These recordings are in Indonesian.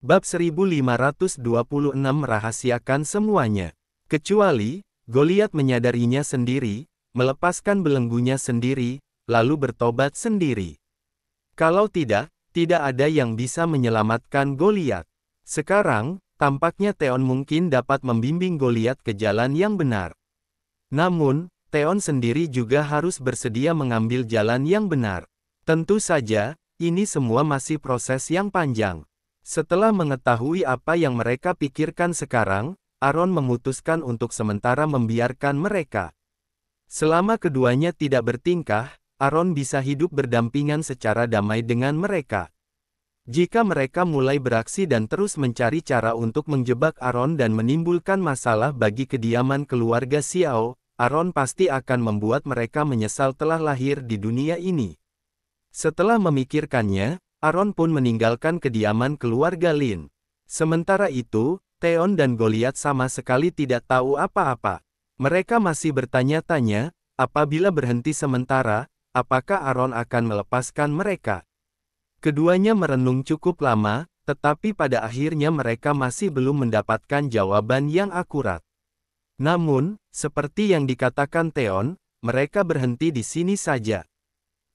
Bab 1526 merahasiakan semuanya. Kecuali, Goliat menyadarinya sendiri, melepaskan belenggunya sendiri, lalu bertobat sendiri. Kalau tidak, tidak ada yang bisa menyelamatkan Goliat. Sekarang, tampaknya Theon mungkin dapat membimbing Goliat ke jalan yang benar. Namun, Theon sendiri juga harus bersedia mengambil jalan yang benar. Tentu saja, ini semua masih proses yang panjang. Setelah mengetahui apa yang mereka pikirkan sekarang, Aaron memutuskan untuk sementara membiarkan mereka. Selama keduanya tidak bertingkah, Aaron bisa hidup berdampingan secara damai dengan mereka. Jika mereka mulai beraksi dan terus mencari cara untuk menjebak Aaron dan menimbulkan masalah bagi kediaman keluarga Xiao, Aaron pasti akan membuat mereka menyesal telah lahir di dunia ini. Setelah memikirkannya, Aaron pun meninggalkan kediaman keluarga Lin. Sementara itu, Theon dan Goliat sama sekali tidak tahu apa-apa. Mereka masih bertanya-tanya, apabila berhenti sementara, apakah Aaron akan melepaskan mereka? Keduanya merenung cukup lama, tetapi pada akhirnya mereka masih belum mendapatkan jawaban yang akurat. Namun, seperti yang dikatakan Theon, mereka berhenti di sini saja.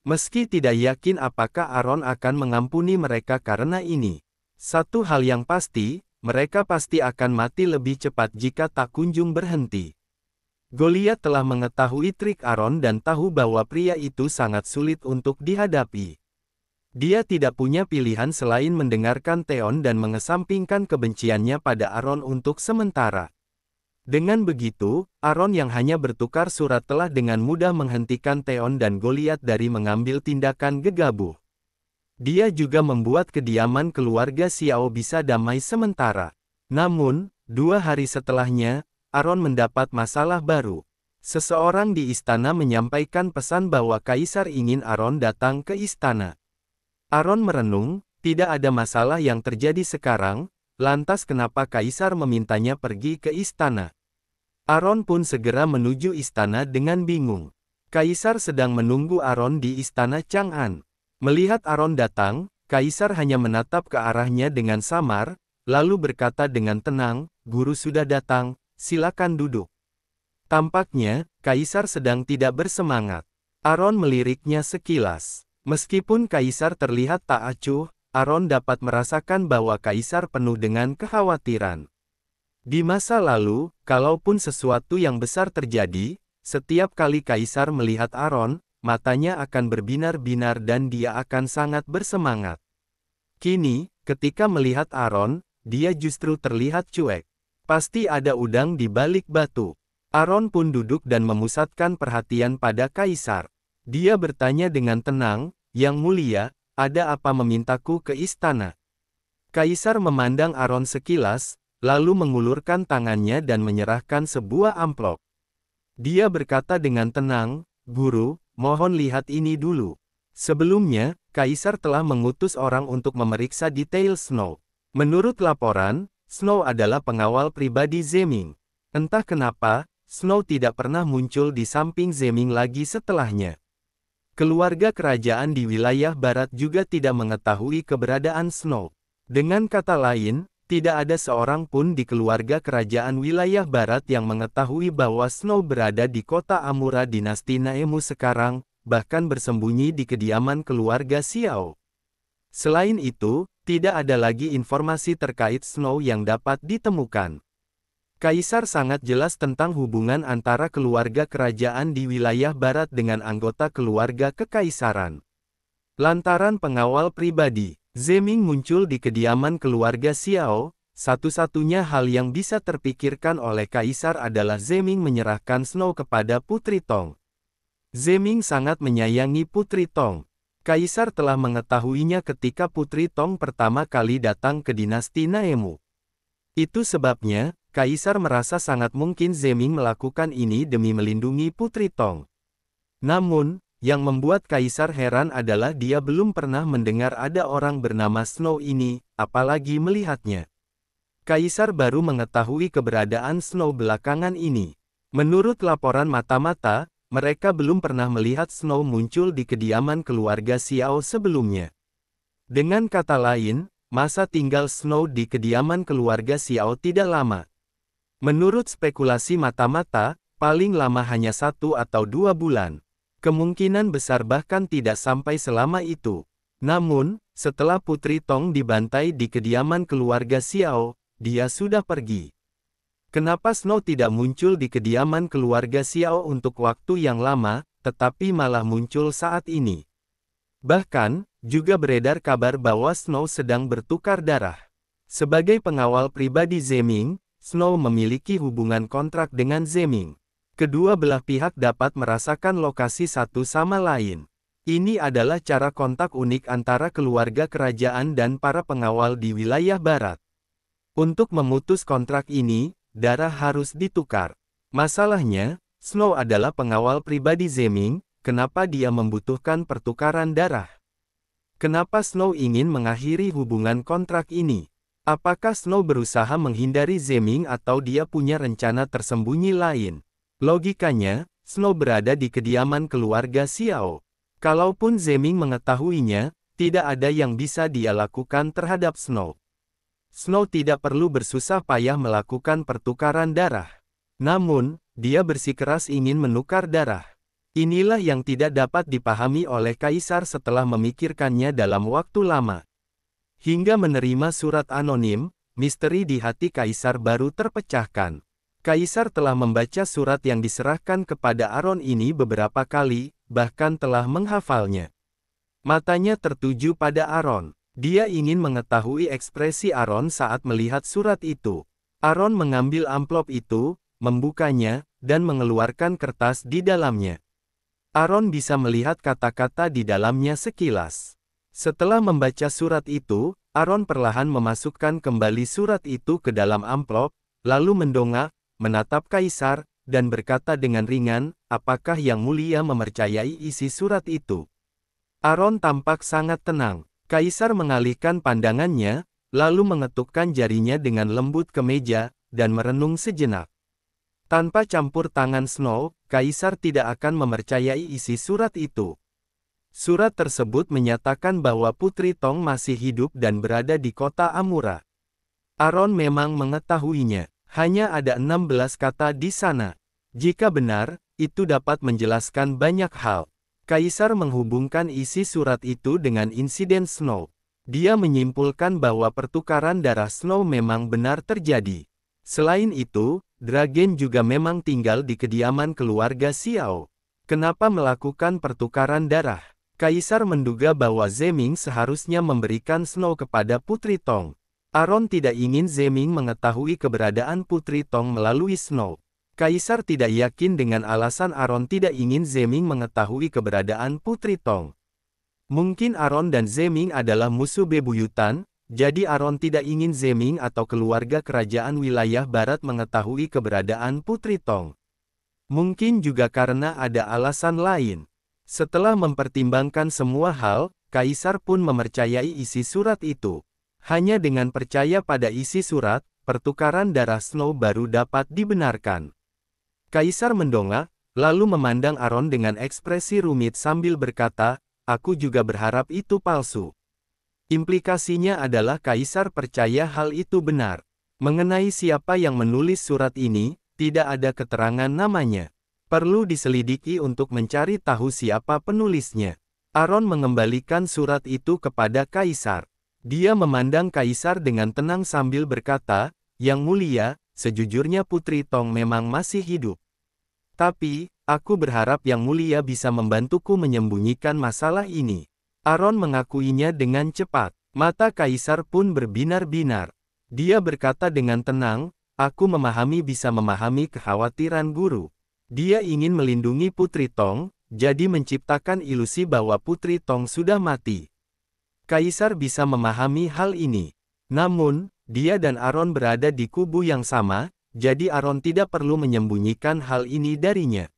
Meski tidak yakin apakah Aaron akan mengampuni mereka karena ini, satu hal yang pasti, mereka pasti akan mati lebih cepat jika tak kunjung berhenti. Goliat telah mengetahui trik Aaron dan tahu bahwa pria itu sangat sulit untuk dihadapi. Dia tidak punya pilihan selain mendengarkan Theon dan mengesampingkan kebenciannya pada Aaron untuk sementara. Dengan begitu, Aron yang hanya bertukar surat telah dengan mudah menghentikan Theon dan Goliat dari mengambil tindakan gegabah. Dia juga membuat kediaman keluarga Xiao bisa damai sementara. Namun, dua hari setelahnya, Aron mendapat masalah baru. Seseorang di istana menyampaikan pesan bahwa Kaisar ingin Aron datang ke istana. Aron merenung, tidak ada masalah yang terjadi sekarang, Lantas kenapa Kaisar memintanya pergi ke istana? Aron pun segera menuju istana dengan bingung. Kaisar sedang menunggu Aron di istana Chang'an. Melihat Aron datang, Kaisar hanya menatap ke arahnya dengan samar, lalu berkata dengan tenang, Guru sudah datang, silakan duduk. Tampaknya, Kaisar sedang tidak bersemangat. Aron meliriknya sekilas. Meskipun Kaisar terlihat tak acuh, Aron dapat merasakan bahwa Kaisar penuh dengan kekhawatiran. Di masa lalu, kalaupun sesuatu yang besar terjadi, setiap kali kaisar melihat Aaron, matanya akan berbinar-binar dan dia akan sangat bersemangat. Kini, ketika melihat Aaron, dia justru terlihat cuek. Pasti ada udang di balik batu. Aaron pun duduk dan memusatkan perhatian pada kaisar. Dia bertanya dengan tenang, "Yang mulia, ada apa memintaku ke istana?" Kaisar memandang Aaron sekilas, lalu mengulurkan tangannya dan menyerahkan sebuah amplop. Dia berkata dengan tenang, Guru, mohon lihat ini dulu. Sebelumnya, Kaisar telah mengutus orang untuk memeriksa detail Snow. Menurut laporan, Snow adalah pengawal pribadi Zeming. Entah kenapa, Snow tidak pernah muncul di samping Zeming lagi setelahnya. Keluarga kerajaan di wilayah barat juga tidak mengetahui keberadaan Snow. Dengan kata lain, tidak ada seorang pun di keluarga kerajaan wilayah barat yang mengetahui bahwa Snow berada di kota Amura dinasti Naemu sekarang, bahkan bersembunyi di kediaman keluarga Xiao. Selain itu, tidak ada lagi informasi terkait Snow yang dapat ditemukan. Kaisar sangat jelas tentang hubungan antara keluarga kerajaan di wilayah barat dengan anggota keluarga kekaisaran. Lantaran pengawal pribadi, Zeming muncul di kediaman keluarga Xiao, satu-satunya hal yang bisa terpikirkan oleh Kaisar adalah Zeming menyerahkan Snow kepada Putri Tong. Zeming sangat menyayangi Putri Tong. Kaisar telah mengetahuinya ketika Putri Tong pertama kali datang ke dinasti Naemu. Itu sebabnya, Kaisar merasa sangat mungkin Zeming melakukan ini demi melindungi Putri Tong. Namun, yang membuat Kaisar heran adalah dia belum pernah mendengar ada orang bernama Snow ini, apalagi melihatnya. Kaisar baru mengetahui keberadaan Snow belakangan ini. Menurut laporan mata-mata, mereka belum pernah melihat Snow muncul di kediaman keluarga Xiao sebelumnya. Dengan kata lain, masa tinggal Snow di kediaman keluarga Xiao tidak lama. Menurut spekulasi mata-mata, paling lama hanya satu atau dua bulan. Kemungkinan besar bahkan tidak sampai selama itu. Namun, setelah Putri Tong dibantai di kediaman keluarga Xiao, dia sudah pergi. Kenapa Snow tidak muncul di kediaman keluarga Xiao untuk waktu yang lama, tetapi malah muncul saat ini? Bahkan, juga beredar kabar bahwa Snow sedang bertukar darah. Sebagai pengawal pribadi Zeming, Snow memiliki hubungan kontrak dengan Zeming. Kedua belah pihak dapat merasakan lokasi satu sama lain. Ini adalah cara kontak unik antara keluarga kerajaan dan para pengawal di wilayah barat. Untuk memutus kontrak ini, darah harus ditukar. Masalahnya, Snow adalah pengawal pribadi Zeming, kenapa dia membutuhkan pertukaran darah? Kenapa Snow ingin mengakhiri hubungan kontrak ini? Apakah Snow berusaha menghindari Zeming atau dia punya rencana tersembunyi lain? Logikanya, Snow berada di kediaman keluarga Xiao. Kalaupun Zeming mengetahuinya, tidak ada yang bisa dia lakukan terhadap Snow. Snow tidak perlu bersusah payah melakukan pertukaran darah. Namun, dia bersikeras ingin menukar darah. Inilah yang tidak dapat dipahami oleh Kaisar setelah memikirkannya dalam waktu lama. Hingga menerima surat anonim, misteri di hati Kaisar baru terpecahkan. Kaisar telah membaca surat yang diserahkan kepada Aron ini beberapa kali, bahkan telah menghafalnya. Matanya tertuju pada Aron. Dia ingin mengetahui ekspresi Aron saat melihat surat itu. Aron mengambil amplop itu, membukanya, dan mengeluarkan kertas di dalamnya. Aron bisa melihat kata-kata di dalamnya sekilas. Setelah membaca surat itu, Aron perlahan memasukkan kembali surat itu ke dalam amplop, lalu mendongak, menatap kaisar, dan berkata dengan ringan, apakah yang mulia memercayai isi surat itu? Aaron tampak sangat tenang. Kaisar mengalihkan pandangannya, lalu mengetukkan jarinya dengan lembut ke meja, dan merenung sejenak. Tanpa campur tangan Snow, Kaisar tidak akan memercayai isi surat itu. Surat tersebut menyatakan bahwa Putri Tong masih hidup dan berada di kota Amura. Aaron memang mengetahuinya. Hanya ada 16 kata di sana. Jika benar, itu dapat menjelaskan banyak hal. Kaisar menghubungkan isi surat itu dengan insiden Snow. Dia menyimpulkan bahwa pertukaran darah Snow memang benar terjadi. Selain itu, Dragen juga memang tinggal di kediaman keluarga Xiao. Kenapa melakukan pertukaran darah? Kaisar menduga bahwa Zeming seharusnya memberikan Snow kepada Putri Tong. Aaron tidak ingin Zeming mengetahui keberadaan Putri Tong melalui Snow. Kaisar tidak yakin dengan alasan Aaron tidak ingin Zeming mengetahui keberadaan Putri Tong. Mungkin Aaron dan Zeming adalah musuh bebuyutan, jadi Aaron tidak ingin Zeming atau keluarga kerajaan wilayah barat mengetahui keberadaan Putri Tong. Mungkin juga karena ada alasan lain. Setelah mempertimbangkan semua hal, Kaisar pun memercayai isi surat itu. Hanya dengan percaya pada isi surat, pertukaran darah Snow baru dapat dibenarkan. Kaisar mendongak, lalu memandang Aron dengan ekspresi rumit sambil berkata, aku juga berharap itu palsu. Implikasinya adalah Kaisar percaya hal itu benar. Mengenai siapa yang menulis surat ini, tidak ada keterangan namanya. Perlu diselidiki untuk mencari tahu siapa penulisnya. Aron mengembalikan surat itu kepada Kaisar. Dia memandang kaisar dengan tenang sambil berkata, Yang mulia, sejujurnya Putri Tong memang masih hidup. Tapi, aku berharap Yang mulia bisa membantuku menyembunyikan masalah ini. Aaron mengakuinya dengan cepat. Mata kaisar pun berbinar-binar. Dia berkata dengan tenang, Aku memahami bisa memahami kekhawatiran guru. Dia ingin melindungi Putri Tong, jadi menciptakan ilusi bahwa Putri Tong sudah mati. Kaisar bisa memahami hal ini. Namun, dia dan Aron berada di kubu yang sama, jadi Aron tidak perlu menyembunyikan hal ini darinya.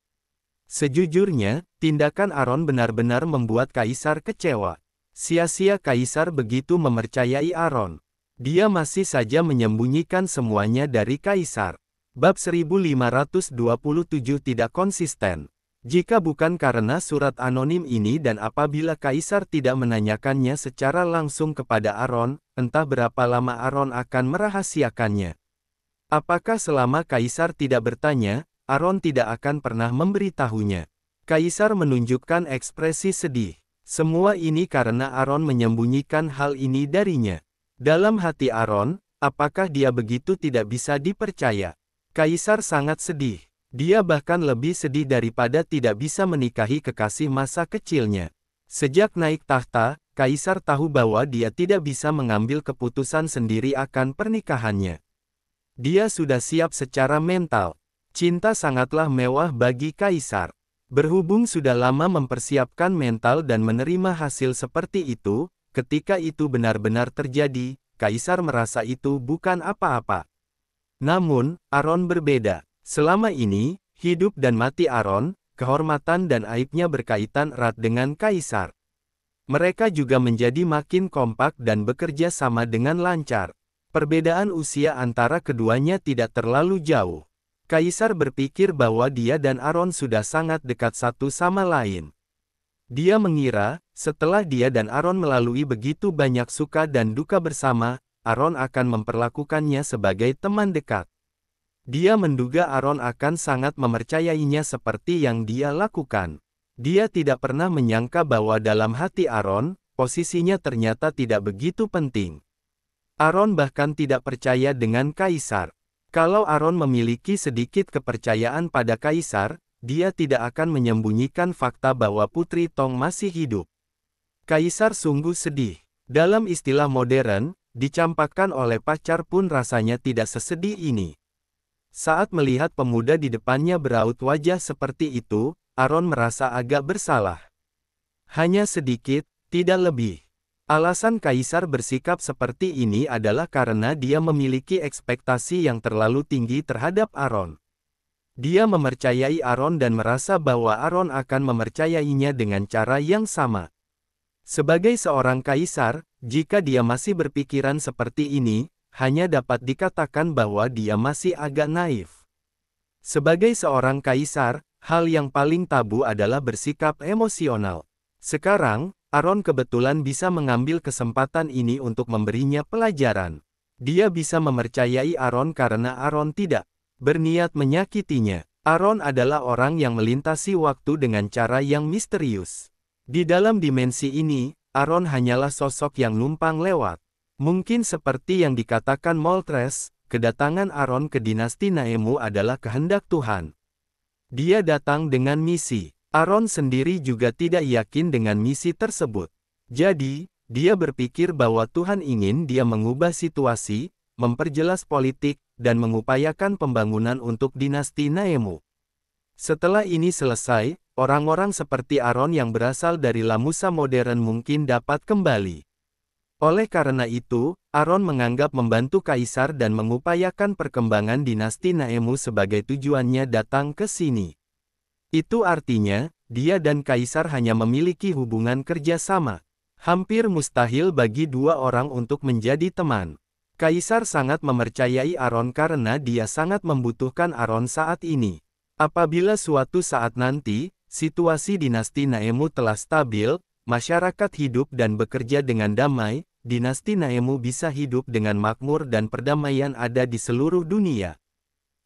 Sejujurnya, tindakan Aron benar-benar membuat Kaisar kecewa. Sia-sia Kaisar begitu memercayai Aron. Dia masih saja menyembunyikan semuanya dari Kaisar. Bab 1527 tidak konsisten. Jika bukan karena surat anonim ini dan apabila Kaisar tidak menanyakannya secara langsung kepada Aaron, entah berapa lama Aaron akan merahasiakannya. Apakah selama Kaisar tidak bertanya, Aaron tidak akan pernah memberitahunya. Kaisar menunjukkan ekspresi sedih. Semua ini karena Aaron menyembunyikan hal ini darinya. Dalam hati Aaron, apakah dia begitu tidak bisa dipercaya? Kaisar sangat sedih. Dia bahkan lebih sedih daripada tidak bisa menikahi kekasih masa kecilnya. Sejak naik tahta, Kaisar tahu bahwa dia tidak bisa mengambil keputusan sendiri akan pernikahannya. Dia sudah siap secara mental. Cinta sangatlah mewah bagi Kaisar. Berhubung sudah lama mempersiapkan mental dan menerima hasil seperti itu, ketika itu benar-benar terjadi, Kaisar merasa itu bukan apa-apa. Namun, Aaron berbeda. Selama ini, hidup dan mati Aron, kehormatan dan aibnya berkaitan erat dengan kaisar. Mereka juga menjadi makin kompak dan bekerja sama dengan lancar. Perbedaan usia antara keduanya tidak terlalu jauh. Kaisar berpikir bahwa dia dan Aron sudah sangat dekat satu sama lain. Dia mengira, setelah dia dan Aron melalui begitu banyak suka dan duka bersama, Aron akan memperlakukannya sebagai teman dekat. Dia menduga Aaron akan sangat memercayainya seperti yang dia lakukan. Dia tidak pernah menyangka bahwa dalam hati Aaron, posisinya ternyata tidak begitu penting. Aaron bahkan tidak percaya dengan Kaisar. Kalau Aaron memiliki sedikit kepercayaan pada Kaisar, dia tidak akan menyembunyikan fakta bahwa Putri Tong masih hidup. Kaisar sungguh sedih. Dalam istilah modern, dicampakkan oleh pacar pun rasanya tidak sesedih ini. Saat melihat pemuda di depannya beraut wajah seperti itu, Aaron merasa agak bersalah. Hanya sedikit, tidak lebih. Alasan Kaisar bersikap seperti ini adalah karena dia memiliki ekspektasi yang terlalu tinggi terhadap Aaron. Dia memercayai Aaron dan merasa bahwa Aaron akan memercayainya dengan cara yang sama. Sebagai seorang kaisar, jika dia masih berpikiran seperti ini, hanya dapat dikatakan bahwa dia masih agak naif. Sebagai seorang kaisar, hal yang paling tabu adalah bersikap emosional. Sekarang, Aaron kebetulan bisa mengambil kesempatan ini untuk memberinya pelajaran. Dia bisa memercayai Aaron karena Aaron tidak berniat menyakitinya. Aaron adalah orang yang melintasi waktu dengan cara yang misterius. Di dalam dimensi ini, Aaron hanyalah sosok yang numpang lewat. Mungkin seperti yang dikatakan Moltres, kedatangan Aron ke dinasti Naemu adalah kehendak Tuhan. Dia datang dengan misi. Aron sendiri juga tidak yakin dengan misi tersebut. Jadi, dia berpikir bahwa Tuhan ingin dia mengubah situasi, memperjelas politik, dan mengupayakan pembangunan untuk dinasti Naemu. Setelah ini selesai, orang-orang seperti Aron yang berasal dari Lamusa modern mungkin dapat kembali. Oleh karena itu, Aron menganggap membantu kaisar dan mengupayakan perkembangan dinasti Naemu sebagai tujuannya datang ke sini. Itu artinya, dia dan kaisar hanya memiliki hubungan kerja sama. Hampir mustahil bagi dua orang untuk menjadi teman. Kaisar sangat memercayai Aron karena dia sangat membutuhkan Aron saat ini. Apabila suatu saat nanti, situasi dinasti Naemu telah stabil, masyarakat hidup dan bekerja dengan damai, dinasti Naemu bisa hidup dengan makmur dan perdamaian ada di seluruh dunia.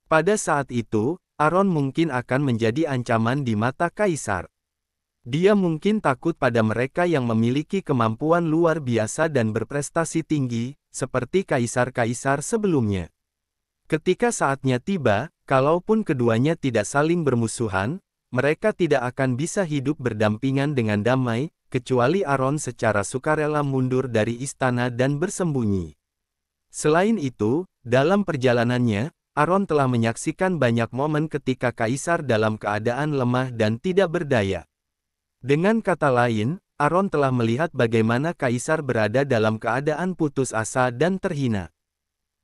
Pada saat itu, Aron mungkin akan menjadi ancaman di mata kaisar. Dia mungkin takut pada mereka yang memiliki kemampuan luar biasa dan berprestasi tinggi, seperti kaisar-kaisar sebelumnya. Ketika saatnya tiba, kalaupun keduanya tidak saling bermusuhan, mereka tidak akan bisa hidup berdampingan dengan damai, kecuali Aron secara sukarela mundur dari istana dan bersembunyi. Selain itu, dalam perjalanannya, Aron telah menyaksikan banyak momen ketika Kaisar dalam keadaan lemah dan tidak berdaya. Dengan kata lain, Aron telah melihat bagaimana Kaisar berada dalam keadaan putus asa dan terhina.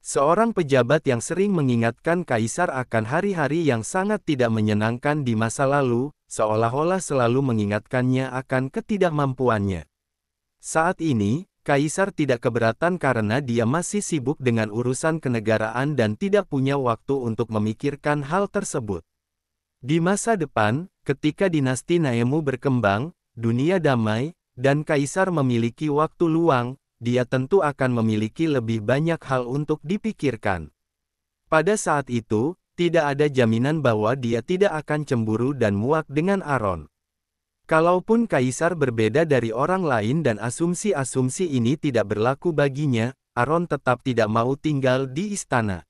Seorang pejabat yang sering mengingatkan kaisar akan hari-hari yang sangat tidak menyenangkan di masa lalu, seolah-olah selalu mengingatkannya akan ketidakmampuannya. Saat ini, kaisar tidak keberatan karena dia masih sibuk dengan urusan kenegaraan dan tidak punya waktu untuk memikirkan hal tersebut. Di masa depan, ketika dinasti Naemu berkembang, dunia damai, dan kaisar memiliki waktu luang, dia tentu akan memiliki lebih banyak hal untuk dipikirkan. Pada saat itu, tidak ada jaminan bahwa dia tidak akan cemburu dan muak dengan Aaron. Kalaupun Kaisar berbeda dari orang lain dan asumsi-asumsi ini tidak berlaku baginya, Aaron tetap tidak mau tinggal di istana.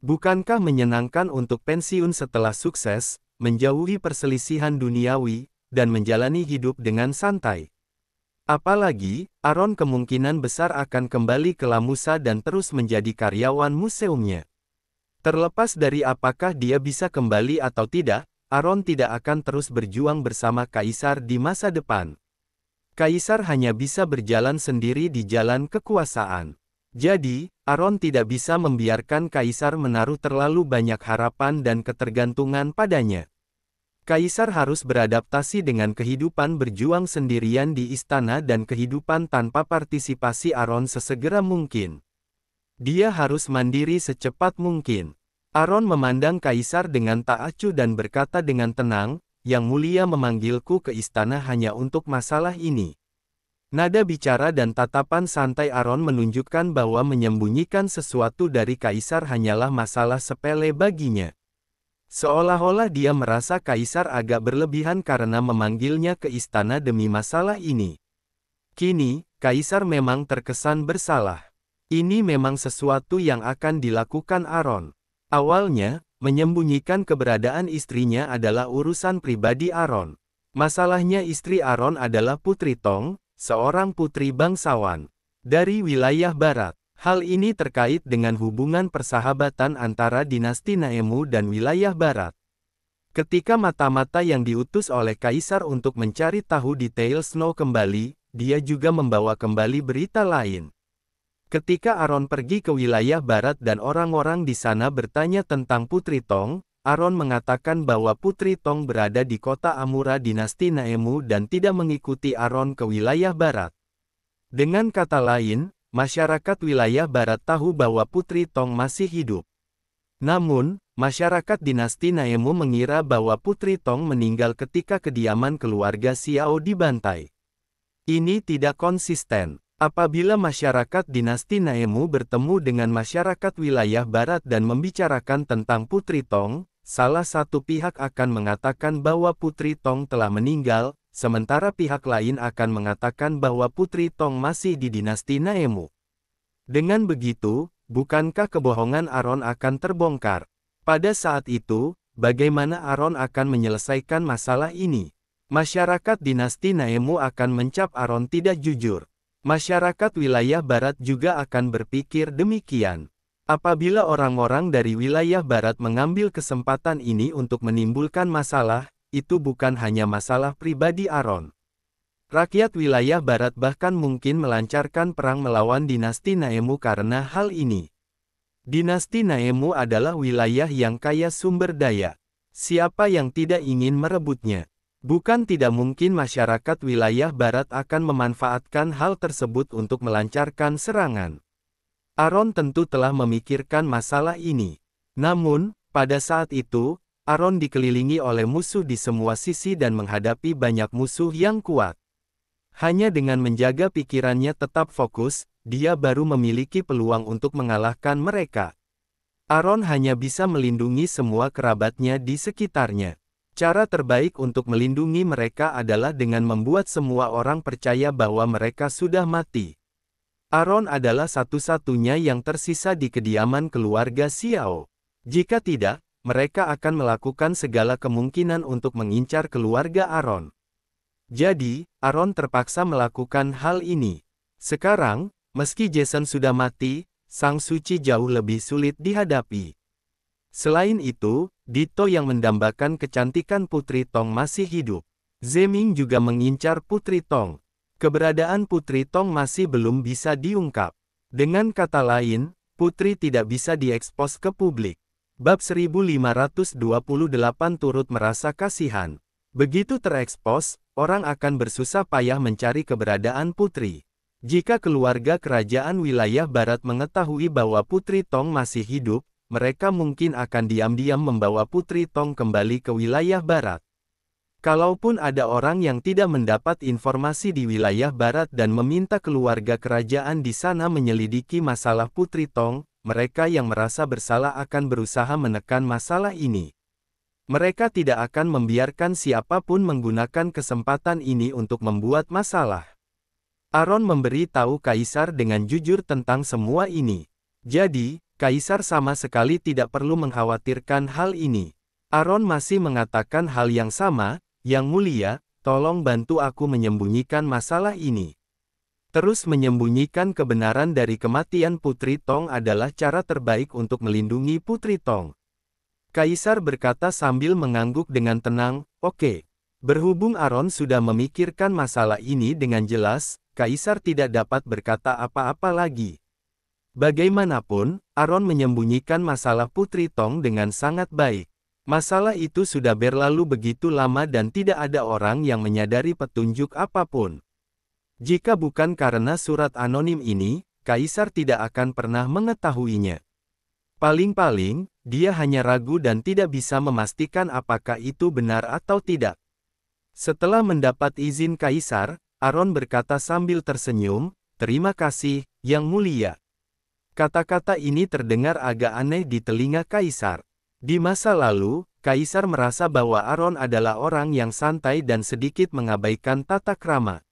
Bukankah menyenangkan untuk pensiun setelah sukses, menjauhi perselisihan duniawi, dan menjalani hidup dengan santai? Apalagi, Aron kemungkinan besar akan kembali ke Lamusa dan terus menjadi karyawan museumnya. Terlepas dari apakah dia bisa kembali atau tidak, Aron tidak akan terus berjuang bersama Kaisar di masa depan. Kaisar hanya bisa berjalan sendiri di jalan kekuasaan. Jadi, Aron tidak bisa membiarkan Kaisar menaruh terlalu banyak harapan dan ketergantungan padanya. Kaisar harus beradaptasi dengan kehidupan berjuang sendirian di istana dan kehidupan tanpa partisipasi Aron sesegera mungkin. Dia harus mandiri secepat mungkin. Aron memandang Kaisar dengan tak acuh dan berkata dengan tenang, Yang Mulia memanggilku ke istana hanya untuk masalah ini. Nada bicara dan tatapan santai Aron menunjukkan bahwa menyembunyikan sesuatu dari Kaisar hanyalah masalah sepele baginya. Seolah-olah dia merasa kaisar agak berlebihan karena memanggilnya ke istana demi masalah ini. Kini, kaisar memang terkesan bersalah. Ini memang sesuatu yang akan dilakukan Aaron. Awalnya, menyembunyikan keberadaan istrinya adalah urusan pribadi Aaron. Masalahnya istri Aaron adalah Putri Tong, seorang putri bangsawan dari wilayah barat. Hal ini terkait dengan hubungan persahabatan antara dinasti Naemu dan wilayah barat. Ketika mata-mata yang diutus oleh kaisar untuk mencari tahu detail Snow kembali, dia juga membawa kembali berita lain. Ketika Aron pergi ke wilayah barat dan orang-orang di sana bertanya tentang Putri Tong, Aron mengatakan bahwa Putri Tong berada di kota Amura dinasti Naemu dan tidak mengikuti Aron ke wilayah barat. Dengan kata lain, masyarakat wilayah barat tahu bahwa Putri Tong masih hidup. Namun, masyarakat dinasti Naemu mengira bahwa Putri Tong meninggal ketika kediaman keluarga Xiao dibantai. Ini tidak konsisten. Apabila masyarakat dinasti Naemu bertemu dengan masyarakat wilayah barat dan membicarakan tentang Putri Tong, salah satu pihak akan mengatakan bahwa Putri Tong telah meninggal, sementara pihak lain akan mengatakan bahwa Putri Tong masih di dinasti Naemu. Dengan begitu, bukankah kebohongan Aron akan terbongkar? Pada saat itu, bagaimana Aron akan menyelesaikan masalah ini? Masyarakat dinasti Naemu akan mencap Aron tidak jujur. Masyarakat wilayah barat juga akan berpikir demikian. Apabila orang-orang dari wilayah barat mengambil kesempatan ini untuk menimbulkan masalah, itu bukan hanya masalah pribadi Aron. Rakyat wilayah barat bahkan mungkin melancarkan perang melawan dinasti Naemu karena hal ini. Dinasti Naemu adalah wilayah yang kaya sumber daya. Siapa yang tidak ingin merebutnya? Bukan tidak mungkin masyarakat wilayah barat akan memanfaatkan hal tersebut untuk melancarkan serangan. Aron tentu telah memikirkan masalah ini. Namun, pada saat itu, Aron dikelilingi oleh musuh di semua sisi dan menghadapi banyak musuh yang kuat. Hanya dengan menjaga pikirannya tetap fokus, dia baru memiliki peluang untuk mengalahkan mereka. Aron hanya bisa melindungi semua kerabatnya di sekitarnya. Cara terbaik untuk melindungi mereka adalah dengan membuat semua orang percaya bahwa mereka sudah mati. Aron adalah satu-satunya yang tersisa di kediaman keluarga Xiao. Jika tidak, mereka akan melakukan segala kemungkinan untuk mengincar keluarga Aaron. Jadi, Aaron terpaksa melakukan hal ini. Sekarang, meski Jason sudah mati, Sang Suci jauh lebih sulit dihadapi. Selain itu, Dito yang mendambakan kecantikan Putri Tong masih hidup. Zeming juga mengincar Putri Tong. Keberadaan Putri Tong masih belum bisa diungkap. Dengan kata lain, Putri tidak bisa diekspos ke publik. Bab 1528 turut merasa kasihan. Begitu terekspos, orang akan bersusah payah mencari keberadaan putri. Jika keluarga kerajaan wilayah barat mengetahui bahwa Putri Tong masih hidup, mereka mungkin akan diam-diam membawa Putri Tong kembali ke wilayah barat. Kalaupun ada orang yang tidak mendapat informasi di wilayah barat dan meminta keluarga kerajaan di sana menyelidiki masalah Putri Tong, mereka yang merasa bersalah akan berusaha menekan masalah ini. Mereka tidak akan membiarkan siapapun menggunakan kesempatan ini untuk membuat masalah. Aaron memberi tahu Kaisar dengan jujur tentang semua ini. Jadi, Kaisar sama sekali tidak perlu mengkhawatirkan hal ini. Aaron masih mengatakan hal yang sama, yang mulia, tolong bantu aku menyembunyikan masalah ini. Terus menyembunyikan kebenaran dari kematian Putri Tong adalah cara terbaik untuk melindungi Putri Tong. Kaisar berkata sambil mengangguk dengan tenang, oke. Okay. Berhubung Aaron sudah memikirkan masalah ini dengan jelas, Kaisar tidak dapat berkata apa-apa lagi. Bagaimanapun, Aaron menyembunyikan masalah Putri Tong dengan sangat baik. Masalah itu sudah berlalu begitu lama dan tidak ada orang yang menyadari petunjuk apapun. Jika bukan karena surat anonim ini, Kaisar tidak akan pernah mengetahuinya. Paling-paling, dia hanya ragu dan tidak bisa memastikan apakah itu benar atau tidak. Setelah mendapat izin Kaisar, Aaron berkata sambil tersenyum, Terima kasih, Yang Mulia. Kata-kata ini terdengar agak aneh di telinga Kaisar. Di masa lalu, Kaisar merasa bahwa Aaron adalah orang yang santai dan sedikit mengabaikan tata krama.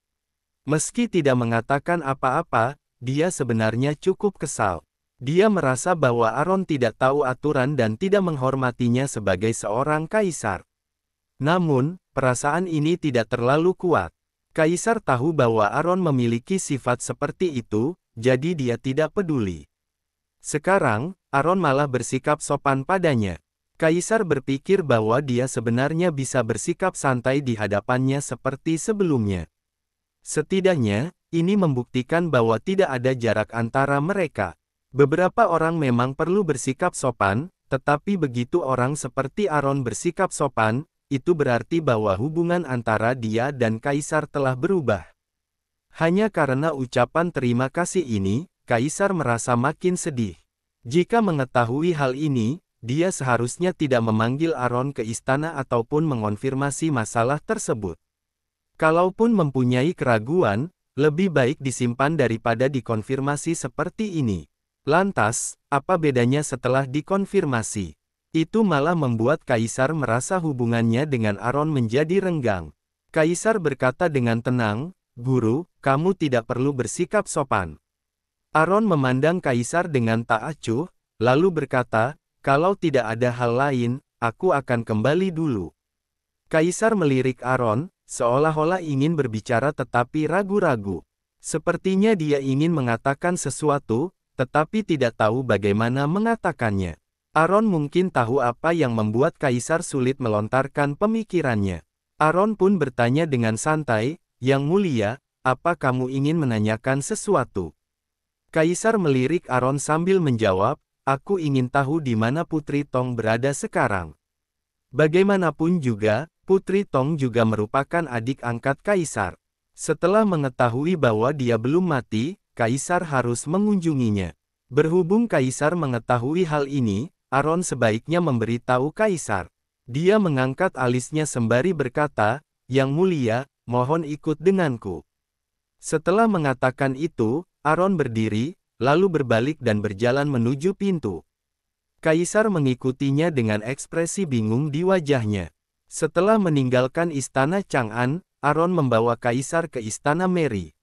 Meski tidak mengatakan apa-apa, dia sebenarnya cukup kesal. Dia merasa bahwa Aron tidak tahu aturan dan tidak menghormatinya sebagai seorang kaisar. Namun, perasaan ini tidak terlalu kuat. Kaisar tahu bahwa Aron memiliki sifat seperti itu, jadi dia tidak peduli. Sekarang, Aron malah bersikap sopan padanya. Kaisar berpikir bahwa dia sebenarnya bisa bersikap santai di hadapannya seperti sebelumnya. Setidaknya, ini membuktikan bahwa tidak ada jarak antara mereka. Beberapa orang memang perlu bersikap sopan, tetapi begitu orang seperti Aaron bersikap sopan, itu berarti bahwa hubungan antara dia dan kaisar telah berubah. Hanya karena ucapan terima kasih ini, kaisar merasa makin sedih. Jika mengetahui hal ini, dia seharusnya tidak memanggil Aron ke istana ataupun mengonfirmasi masalah tersebut. Kalaupun mempunyai keraguan, lebih baik disimpan daripada dikonfirmasi seperti ini. Lantas, apa bedanya setelah dikonfirmasi? Itu malah membuat Kaisar merasa hubungannya dengan Aron menjadi renggang. Kaisar berkata dengan tenang, Guru, kamu tidak perlu bersikap sopan. Aron memandang Kaisar dengan tak acuh, lalu berkata, kalau tidak ada hal lain, aku akan kembali dulu. Kaisar melirik Aron, seolah-olah ingin berbicara tetapi ragu-ragu. Sepertinya dia ingin mengatakan sesuatu, tetapi tidak tahu bagaimana mengatakannya. Aaron mungkin tahu apa yang membuat Kaisar sulit melontarkan pemikirannya. Aaron pun bertanya dengan santai, Yang mulia, apa kamu ingin menanyakan sesuatu? Kaisar melirik Aaron sambil menjawab, Aku ingin tahu di mana Putri Tong berada sekarang. Bagaimanapun juga, Putri Tong juga merupakan adik angkat Kaisar. Setelah mengetahui bahwa dia belum mati, Kaisar harus mengunjunginya. Berhubung Kaisar mengetahui hal ini, Aron sebaiknya memberitahu Kaisar. Dia mengangkat alisnya sembari berkata, Yang mulia, mohon ikut denganku. Setelah mengatakan itu, Aron berdiri, lalu berbalik dan berjalan menuju pintu. Kaisar mengikutinya dengan ekspresi bingung di wajahnya. Setelah meninggalkan istana Chang'an, Aron membawa kaisar ke istana Mary.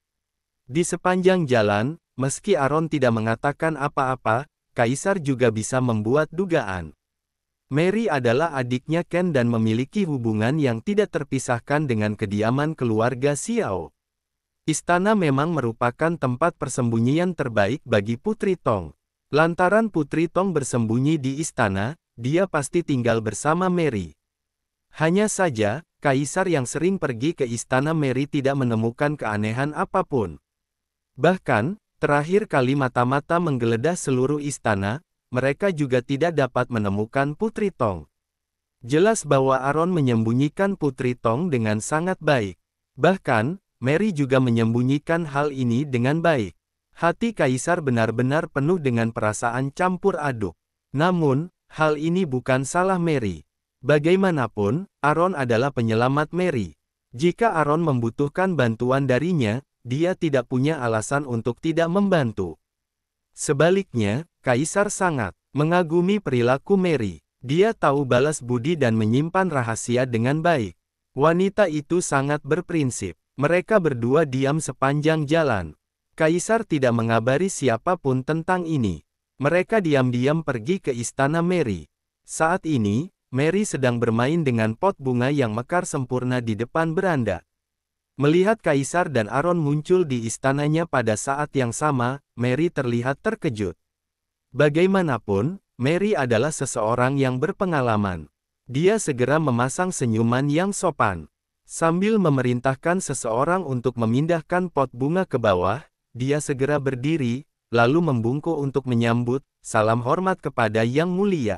Di sepanjang jalan, meski Aron tidak mengatakan apa-apa, kaisar juga bisa membuat dugaan. Mary adalah adiknya Ken dan memiliki hubungan yang tidak terpisahkan dengan kediaman keluarga Xiao. Istana memang merupakan tempat persembunyian terbaik bagi Putri Tong. Lantaran Putri Tong bersembunyi di istana, dia pasti tinggal bersama Mary. Hanya saja, kaisar yang sering pergi ke istana Mary tidak menemukan keanehan apapun. Bahkan, terakhir kali mata-mata menggeledah seluruh istana, mereka juga tidak dapat menemukan Putri Tong. Jelas bahwa Aaron menyembunyikan Putri Tong dengan sangat baik. Bahkan, Mary juga menyembunyikan hal ini dengan baik. Hati kaisar benar-benar penuh dengan perasaan campur aduk. Namun, hal ini bukan salah Mary. Bagaimanapun, Aaron adalah penyelamat Mary. Jika Aaron membutuhkan bantuan darinya, dia tidak punya alasan untuk tidak membantu. Sebaliknya, Kaisar sangat mengagumi perilaku Mary. Dia tahu balas budi dan menyimpan rahasia dengan baik. Wanita itu sangat berprinsip. Mereka berdua diam sepanjang jalan. Kaisar tidak mengabari siapapun tentang ini. Mereka diam-diam pergi ke istana Mary. Saat ini, Mary sedang bermain dengan pot bunga yang mekar sempurna di depan beranda. Melihat Kaisar dan Aaron muncul di istananya pada saat yang sama, Mary terlihat terkejut. Bagaimanapun, Mary adalah seseorang yang berpengalaman. Dia segera memasang senyuman yang sopan. Sambil memerintahkan seseorang untuk memindahkan pot bunga ke bawah, dia segera berdiri, lalu membungkuk untuk menyambut, salam hormat kepada Yang Mulia.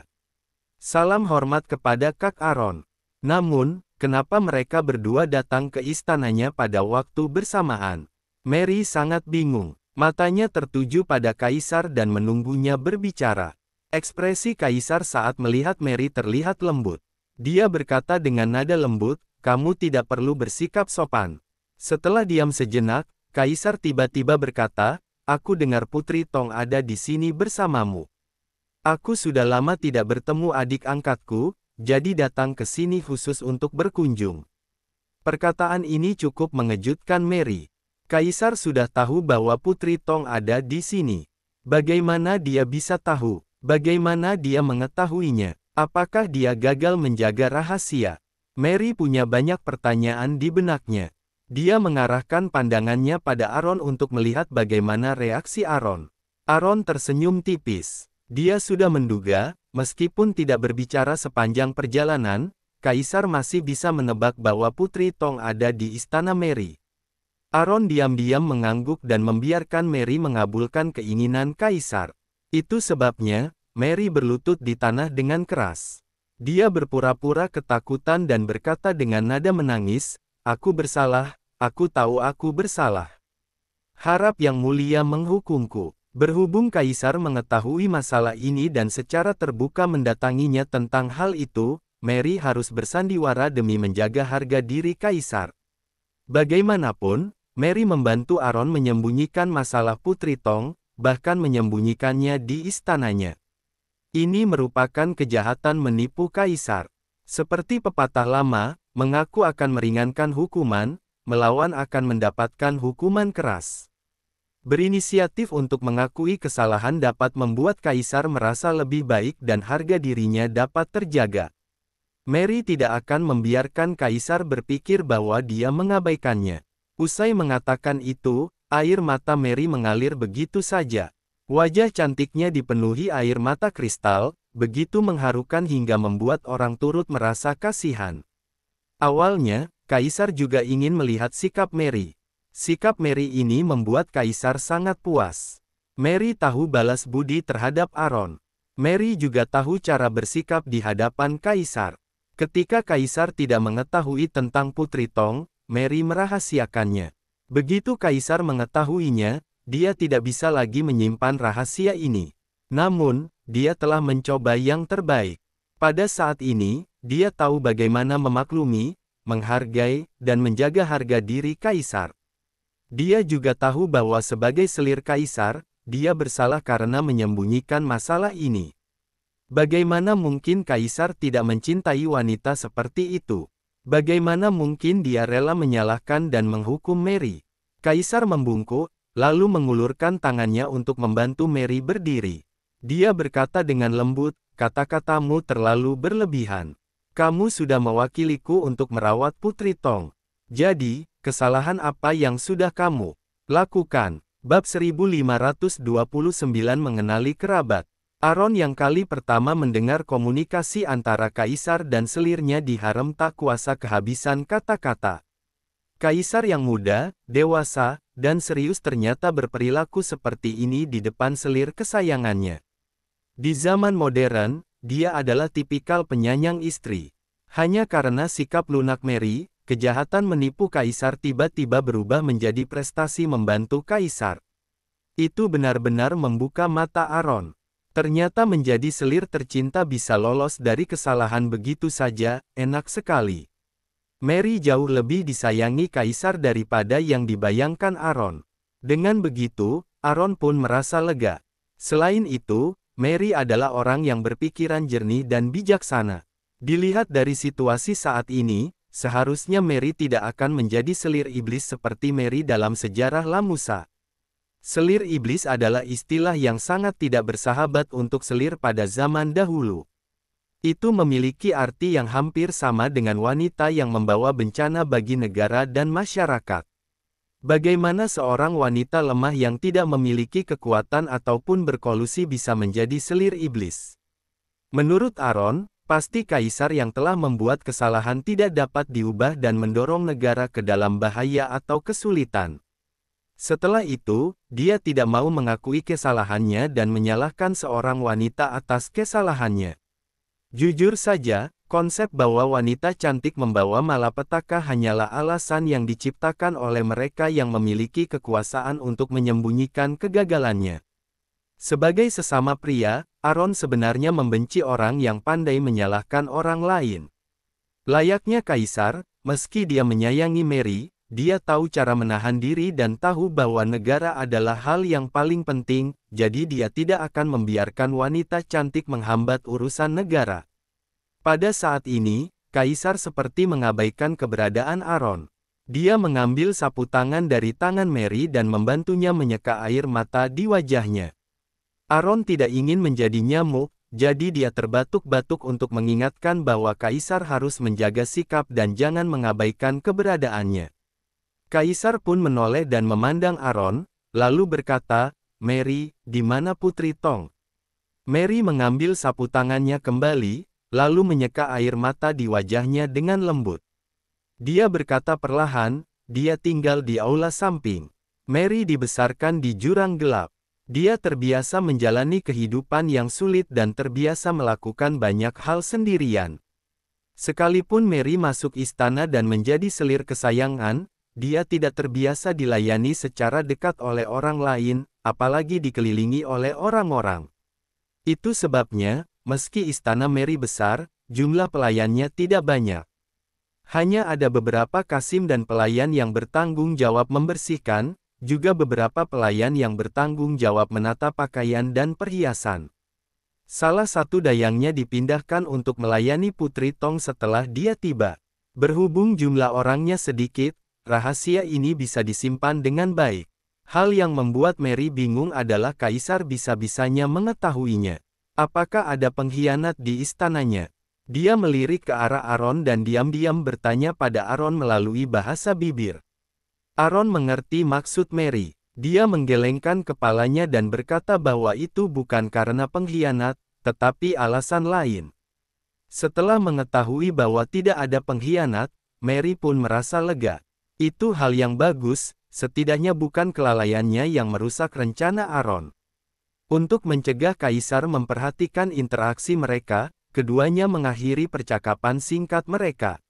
Salam hormat kepada Kak Aron. Namun, kenapa mereka berdua datang ke istananya pada waktu bersamaan? Mary sangat bingung. Matanya tertuju pada Kaisar dan menunggunya berbicara. Ekspresi Kaisar saat melihat Mary terlihat lembut. Dia berkata dengan nada lembut, kamu tidak perlu bersikap sopan. Setelah diam sejenak, Kaisar tiba-tiba berkata, aku dengar Putri Tong ada di sini bersamamu. Aku sudah lama tidak bertemu adik angkatku, jadi datang ke sini khusus untuk berkunjung. Perkataan ini cukup mengejutkan Mary. Kaisar sudah tahu bahwa Putri Tong ada di sini. Bagaimana dia bisa tahu? Bagaimana dia mengetahuinya? Apakah dia gagal menjaga rahasia? Mary punya banyak pertanyaan di benaknya. Dia mengarahkan pandangannya pada Aaron untuk melihat bagaimana reaksi Aaron. Aaron tersenyum tipis. Dia sudah menduga, meskipun tidak berbicara sepanjang perjalanan, Kaisar masih bisa menebak bahwa Putri Tong ada di istana Mary. Aaron diam-diam mengangguk dan membiarkan Mary mengabulkan keinginan Kaisar. Itu sebabnya, Mary berlutut di tanah dengan keras. Dia berpura-pura ketakutan dan berkata dengan nada menangis, Aku bersalah, aku tahu aku bersalah. Harap yang mulia menghukumku. Berhubung Kaisar mengetahui masalah ini dan secara terbuka mendatanginya tentang hal itu, Mary harus bersandiwara demi menjaga harga diri Kaisar. Bagaimanapun, Mary membantu Aaron menyembunyikan masalah Putri Tong, bahkan menyembunyikannya di istananya. Ini merupakan kejahatan menipu Kaisar. Seperti pepatah lama, mengaku akan meringankan hukuman, melawan akan mendapatkan hukuman keras. Berinisiatif untuk mengakui kesalahan dapat membuat kaisar merasa lebih baik dan harga dirinya dapat terjaga. Mary tidak akan membiarkan kaisar berpikir bahwa dia mengabaikannya. Usai mengatakan itu, air mata Mary mengalir begitu saja. Wajah cantiknya dipenuhi air mata kristal, begitu mengharukan hingga membuat orang turut merasa kasihan. Awalnya, Kaisar juga ingin melihat sikap Mary. Sikap Mary ini membuat Kaisar sangat puas. Mary tahu balas budi terhadap Aaron. Mary juga tahu cara bersikap di hadapan Kaisar. Ketika Kaisar tidak mengetahui tentang Putri Tong, Mary merahasiakannya. Begitu Kaisar mengetahuinya, dia tidak bisa lagi menyimpan rahasia ini. Namun, dia telah mencoba yang terbaik. Pada saat ini, dia tahu bagaimana memaklumi, menghargai, dan menjaga harga diri Kaisar. Dia juga tahu bahwa sebagai selir kaisar, dia bersalah karena menyembunyikan masalah ini. Bagaimana mungkin kaisar tidak mencintai wanita seperti itu? Bagaimana mungkin dia rela menyalahkan dan menghukum Mary? Kaisar membungkuk, lalu mengulurkan tangannya untuk membantu Mary berdiri. Dia berkata dengan lembut, kata-katamu terlalu berlebihan. Kamu sudah mewakiliku untuk merawat Putri Tong. Jadi, kesalahan apa yang sudah kamu lakukan? Bab 1529 mengenali kerabat. Aron yang kali pertama mendengar komunikasi antara kaisar dan selirnya di harem tak kuasa kehabisan kata-kata. Kaisar yang muda, dewasa, dan serius ternyata berperilaku seperti ini di depan selir kesayangannya. Di zaman modern, dia adalah tipikal penyanyang istri. Hanya karena sikap lunak Mary, kejahatan menipu Kaisar tiba-tiba berubah menjadi prestasi membantu Kaisar. Itu benar-benar membuka mata Aaron. Ternyata menjadi selir tercinta bisa lolos dari kesalahan begitu saja, enak sekali. Mary jauh lebih disayangi Kaisar daripada yang dibayangkan Aaron. Dengan begitu, Aaron pun merasa lega. Selain itu, Mary adalah orang yang berpikiran jernih dan bijaksana. Dilihat dari situasi saat ini, Seharusnya Mary tidak akan menjadi selir iblis seperti Mary dalam sejarah Lamusa. Selir iblis adalah istilah yang sangat tidak bersahabat untuk selir pada zaman dahulu. Itu memiliki arti yang hampir sama dengan wanita yang membawa bencana bagi negara dan masyarakat. Bagaimana seorang wanita lemah yang tidak memiliki kekuatan ataupun berkolusi bisa menjadi selir iblis? Menurut Aaron, Pasti kaisar yang telah membuat kesalahan tidak dapat diubah dan mendorong negara ke dalam bahaya atau kesulitan. Setelah itu, dia tidak mau mengakui kesalahannya dan menyalahkan seorang wanita atas kesalahannya. Jujur saja, konsep bahwa wanita cantik membawa malapetaka hanyalah alasan yang diciptakan oleh mereka yang memiliki kekuasaan untuk menyembunyikan kegagalannya. Sebagai sesama pria, Aaron sebenarnya membenci orang yang pandai menyalahkan orang lain. Layaknya kaisar, meski dia menyayangi Mary, dia tahu cara menahan diri dan tahu bahwa negara adalah hal yang paling penting, jadi dia tidak akan membiarkan wanita cantik menghambat urusan negara. Pada saat ini, kaisar seperti mengabaikan keberadaan Aaron. Dia mengambil sapu tangan dari tangan Mary dan membantunya menyeka air mata di wajahnya. Aron tidak ingin menjadi nyamuk, jadi dia terbatuk-batuk untuk mengingatkan bahwa Kaisar harus menjaga sikap dan jangan mengabaikan keberadaannya. Kaisar pun menoleh dan memandang Aron, lalu berkata, Mary, di mana Putri Tong? Mary mengambil sapu tangannya kembali, lalu menyeka air mata di wajahnya dengan lembut. Dia berkata perlahan, dia tinggal di aula samping. Mary dibesarkan di jurang gelap. Dia terbiasa menjalani kehidupan yang sulit dan terbiasa melakukan banyak hal sendirian. Sekalipun Mary masuk istana dan menjadi selir kesayangan, dia tidak terbiasa dilayani secara dekat oleh orang lain, apalagi dikelilingi oleh orang-orang. Itu sebabnya, meski istana Mary besar, jumlah pelayannya tidak banyak. Hanya ada beberapa kasim dan pelayan yang bertanggung jawab membersihkan, juga beberapa pelayan yang bertanggung jawab menata pakaian dan perhiasan. Salah satu dayangnya dipindahkan untuk melayani Putri Tong setelah dia tiba. Berhubung jumlah orangnya sedikit, rahasia ini bisa disimpan dengan baik. Hal yang membuat Mary bingung adalah Kaisar bisa-bisanya mengetahuinya. Apakah ada pengkhianat di istananya? Dia melirik ke arah Aaron dan diam-diam bertanya pada Aaron melalui bahasa bibir. Aaron mengerti maksud Mary. Dia menggelengkan kepalanya dan berkata bahwa itu bukan karena pengkhianat, tetapi alasan lain. Setelah mengetahui bahwa tidak ada pengkhianat, Mary pun merasa lega. Itu hal yang bagus, setidaknya bukan kelalaiannya yang merusak rencana Aaron. Untuk mencegah Kaisar memperhatikan interaksi mereka, keduanya mengakhiri percakapan singkat mereka.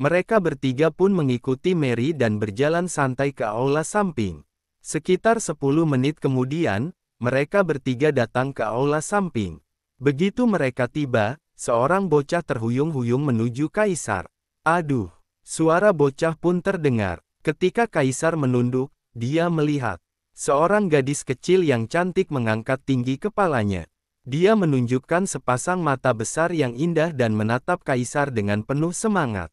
Mereka bertiga pun mengikuti Mary dan berjalan santai ke aula samping. Sekitar 10 menit kemudian, mereka bertiga datang ke aula samping. Begitu mereka tiba, seorang bocah terhuyung-huyung menuju Kaisar. Aduh, suara bocah pun terdengar. Ketika Kaisar menunduk, dia melihat seorang gadis kecil yang cantik mengangkat tinggi kepalanya. Dia menunjukkan sepasang mata besar yang indah dan menatap Kaisar dengan penuh semangat.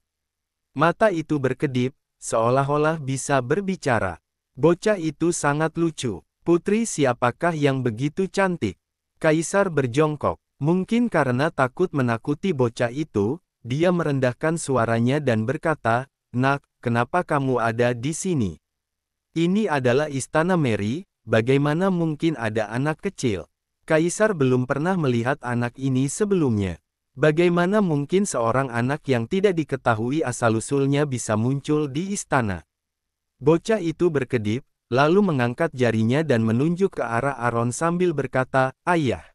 Mata itu berkedip, seolah-olah bisa berbicara. Bocah itu sangat lucu. Putri siapakah yang begitu cantik? Kaisar berjongkok. Mungkin karena takut menakuti bocah itu, dia merendahkan suaranya dan berkata, Nak, kenapa kamu ada di sini? Ini adalah istana Mary, bagaimana mungkin ada anak kecil? Kaisar belum pernah melihat anak ini sebelumnya. Bagaimana mungkin seorang anak yang tidak diketahui asal-usulnya bisa muncul di istana? Bocah itu berkedip, lalu mengangkat jarinya dan menunjuk ke arah Aron sambil berkata, Ayah.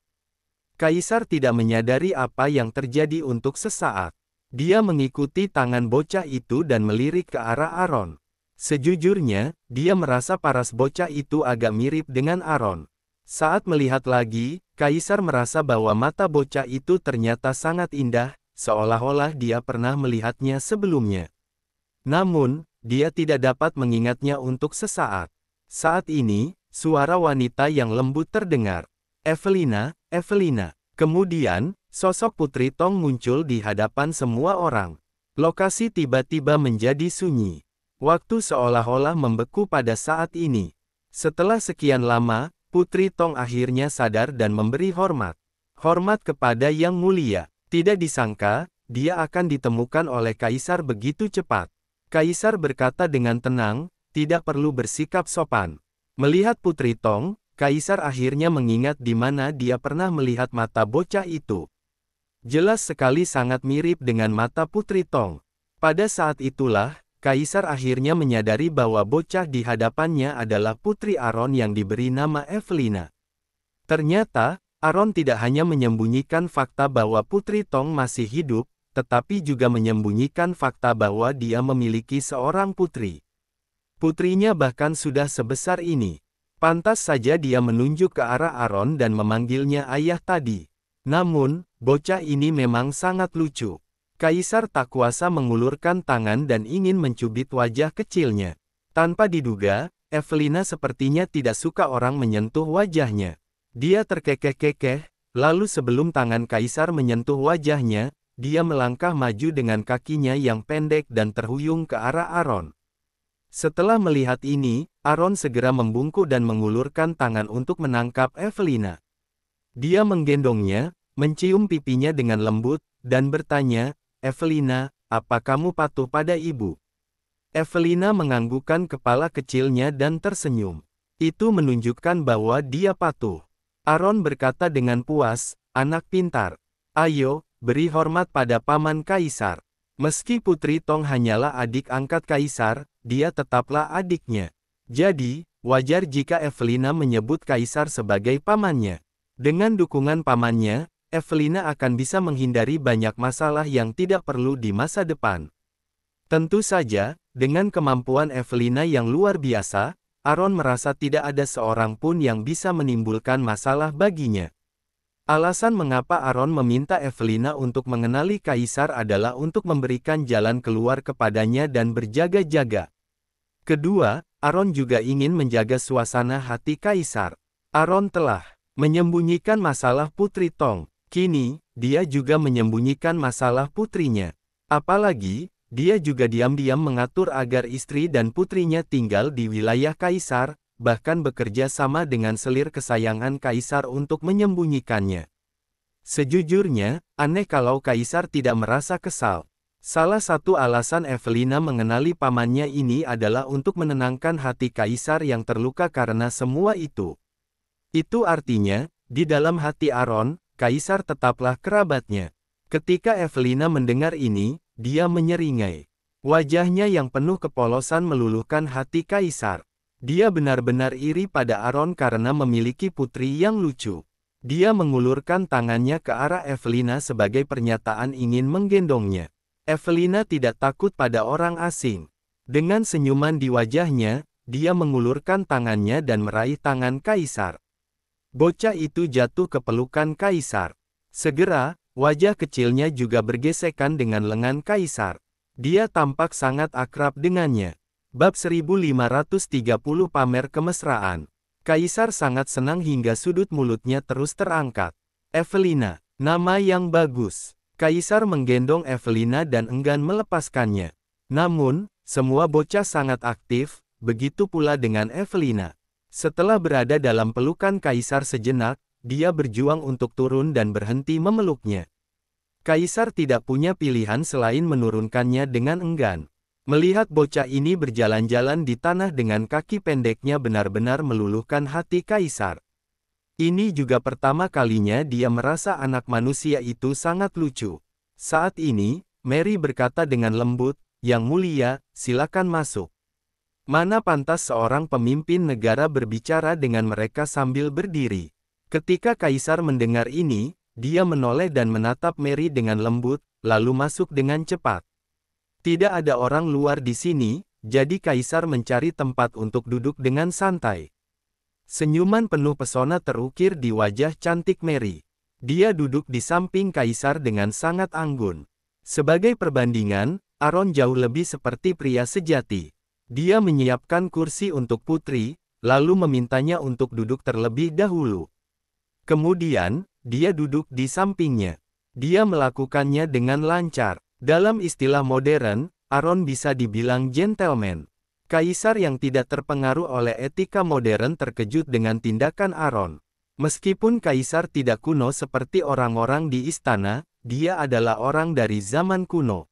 Kaisar tidak menyadari apa yang terjadi untuk sesaat. Dia mengikuti tangan bocah itu dan melirik ke arah Aron. Sejujurnya, dia merasa paras bocah itu agak mirip dengan Aron. Saat melihat lagi, Kaisar merasa bahwa mata bocah itu ternyata sangat indah, seolah-olah dia pernah melihatnya sebelumnya. Namun, dia tidak dapat mengingatnya untuk sesaat. Saat ini, suara wanita yang lembut terdengar. Evelina, Evelina. Kemudian, sosok Putri Tong muncul di hadapan semua orang. Lokasi tiba-tiba menjadi sunyi. Waktu seolah-olah membeku pada saat ini. Setelah sekian lama, Putri Tong akhirnya sadar dan memberi hormat. Hormat kepada Yang Mulia. Tidak disangka, dia akan ditemukan oleh Kaisar begitu cepat. Kaisar berkata dengan tenang, tidak perlu bersikap sopan. Melihat Putri Tong, Kaisar akhirnya mengingat di mana dia pernah melihat mata bocah itu. Jelas sekali sangat mirip dengan mata Putri Tong. Pada saat itulah, Kaisar akhirnya menyadari bahwa bocah di hadapannya adalah putri Aron yang diberi nama Evelina. Ternyata, Aron tidak hanya menyembunyikan fakta bahwa Putri Tong masih hidup, tetapi juga menyembunyikan fakta bahwa dia memiliki seorang putri. Putrinya bahkan sudah sebesar ini. Pantas saja dia menunjuk ke arah Aron dan memanggilnya ayah tadi. Namun, bocah ini memang sangat lucu. Kaisar tak kuasa mengulurkan tangan dan ingin mencubit wajah kecilnya. Tanpa diduga, Evelina sepertinya tidak suka orang menyentuh wajahnya. Dia terkekeh-kekeh, lalu sebelum tangan Kaisar menyentuh wajahnya, dia melangkah maju dengan kakinya yang pendek dan terhuyung ke arah Aaron. Setelah melihat ini, Aaron segera membungkuk dan mengulurkan tangan untuk menangkap Evelina. Dia menggendongnya, mencium pipinya dengan lembut, dan bertanya, Evelina, apa kamu patuh pada ibu? Evelina menganggukkan kepala kecilnya dan tersenyum. Itu menunjukkan bahwa dia patuh. Aaron berkata dengan puas, anak pintar. Ayo, beri hormat pada paman Kaisar. Meski putri Tong hanyalah adik angkat Kaisar, dia tetaplah adiknya. Jadi, wajar jika Evelina menyebut Kaisar sebagai pamannya. Dengan dukungan pamannya, Evelina akan bisa menghindari banyak masalah yang tidak perlu di masa depan. Tentu saja, dengan kemampuan Evelina yang luar biasa, Aaron merasa tidak ada seorang pun yang bisa menimbulkan masalah baginya. Alasan mengapa Aaron meminta Evelina untuk mengenali Kaisar adalah untuk memberikan jalan keluar kepadanya dan berjaga-jaga. Kedua, Aaron juga ingin menjaga suasana hati Kaisar. Aaron telah menyembunyikan masalah Putri Tong. Kini, dia juga menyembunyikan masalah putrinya. Apalagi, dia juga diam-diam mengatur agar istri dan putrinya tinggal di wilayah kaisar, bahkan bekerja sama dengan selir kesayangan kaisar untuk menyembunyikannya. Sejujurnya, aneh kalau kaisar tidak merasa kesal. Salah satu alasan Evelina mengenali pamannya ini adalah untuk menenangkan hati kaisar yang terluka karena semua itu. Itu artinya, di dalam hati Aaron, Kaisar tetaplah kerabatnya. Ketika Evelina mendengar ini, dia menyeringai. Wajahnya yang penuh kepolosan meluluhkan hati Kaisar. Dia benar-benar iri pada Aaron karena memiliki putri yang lucu. Dia mengulurkan tangannya ke arah Evelina sebagai pernyataan ingin menggendongnya. Evelina tidak takut pada orang asing. Dengan senyuman di wajahnya, dia mengulurkan tangannya dan meraih tangan Kaisar. Bocah itu jatuh ke pelukan Kaisar. Segera, wajah kecilnya juga bergesekan dengan lengan Kaisar. Dia tampak sangat akrab dengannya. Bab 1530 Pamer Kemesraan Kaisar sangat senang hingga sudut mulutnya terus terangkat. Evelina, nama yang bagus. Kaisar menggendong Evelina dan enggan melepaskannya. Namun, semua bocah sangat aktif, begitu pula dengan Evelina. Setelah berada dalam pelukan kaisar sejenak, dia berjuang untuk turun dan berhenti memeluknya. Kaisar tidak punya pilihan selain menurunkannya dengan enggan. Melihat bocah ini berjalan-jalan di tanah dengan kaki pendeknya benar-benar meluluhkan hati kaisar. Ini juga pertama kalinya dia merasa anak manusia itu sangat lucu. Saat ini, Mary berkata dengan lembut, Yang mulia, silakan masuk. Mana pantas seorang pemimpin negara berbicara dengan mereka sambil berdiri? Ketika kaisar mendengar ini, dia menoleh dan menatap Mary dengan lembut, lalu masuk dengan cepat. Tidak ada orang luar di sini, jadi kaisar mencari tempat untuk duduk dengan santai. Senyuman penuh pesona terukir di wajah cantik Mary. Dia duduk di samping kaisar dengan sangat anggun. Sebagai perbandingan, Aaron jauh lebih seperti pria sejati. Dia menyiapkan kursi untuk putri, lalu memintanya untuk duduk terlebih dahulu. Kemudian, dia duduk di sampingnya. Dia melakukannya dengan lancar. Dalam istilah modern, Aaron bisa dibilang gentleman. Kaisar yang tidak terpengaruh oleh etika modern terkejut dengan tindakan Aaron. Meskipun kaisar tidak kuno seperti orang-orang di istana, dia adalah orang dari zaman kuno.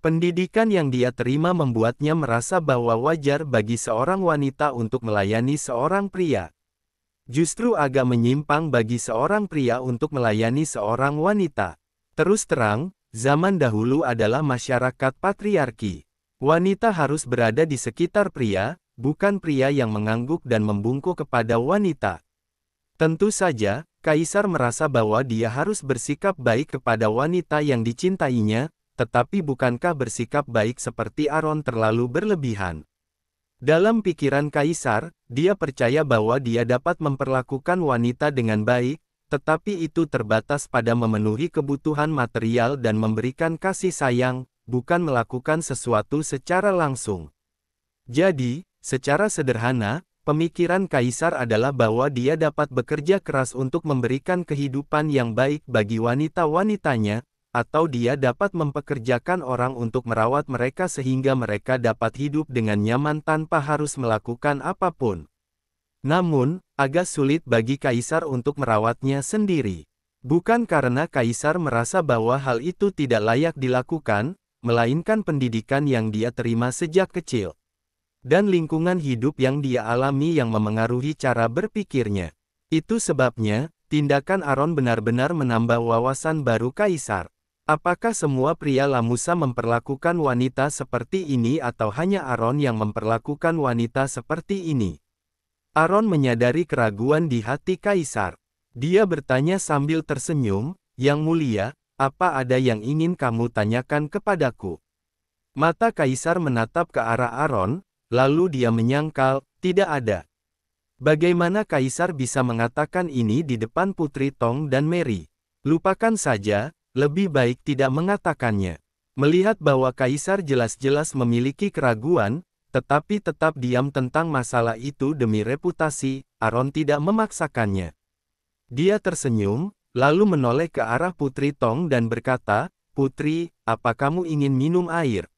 Pendidikan yang dia terima membuatnya merasa bahwa wajar bagi seorang wanita untuk melayani seorang pria. Justru agak menyimpang bagi seorang pria untuk melayani seorang wanita. Terus terang, zaman dahulu adalah masyarakat patriarki. Wanita harus berada di sekitar pria, bukan pria yang mengangguk dan membungkuk kepada wanita. Tentu saja, Kaisar merasa bahwa dia harus bersikap baik kepada wanita yang dicintainya, tetapi bukankah bersikap baik seperti Aron terlalu berlebihan? Dalam pikiran Kaisar, dia percaya bahwa dia dapat memperlakukan wanita dengan baik, tetapi itu terbatas pada memenuhi kebutuhan material dan memberikan kasih sayang, bukan melakukan sesuatu secara langsung. Jadi, secara sederhana, pemikiran Kaisar adalah bahwa dia dapat bekerja keras untuk memberikan kehidupan yang baik bagi wanita-wanitanya, atau dia dapat mempekerjakan orang untuk merawat mereka sehingga mereka dapat hidup dengan nyaman tanpa harus melakukan apapun. Namun, agak sulit bagi kaisar untuk merawatnya sendiri. Bukan karena kaisar merasa bahwa hal itu tidak layak dilakukan, melainkan pendidikan yang dia terima sejak kecil. Dan lingkungan hidup yang dia alami yang memengaruhi cara berpikirnya. Itu sebabnya, tindakan Aron benar-benar menambah wawasan baru kaisar. Apakah semua pria Lamusa memperlakukan wanita seperti ini atau hanya Aaron yang memperlakukan wanita seperti ini? Aaron menyadari keraguan di hati Kaisar. Dia bertanya sambil tersenyum, Yang mulia, apa ada yang ingin kamu tanyakan kepadaku? Mata Kaisar menatap ke arah Aaron, lalu dia menyangkal, tidak ada. Bagaimana Kaisar bisa mengatakan ini di depan Putri Tong dan Mary? Lupakan saja, lebih baik tidak mengatakannya. Melihat bahwa Kaisar jelas-jelas memiliki keraguan, tetapi tetap diam tentang masalah itu demi reputasi, Aron tidak memaksakannya. Dia tersenyum, lalu menoleh ke arah Putri Tong dan berkata, Putri, apa kamu ingin minum air?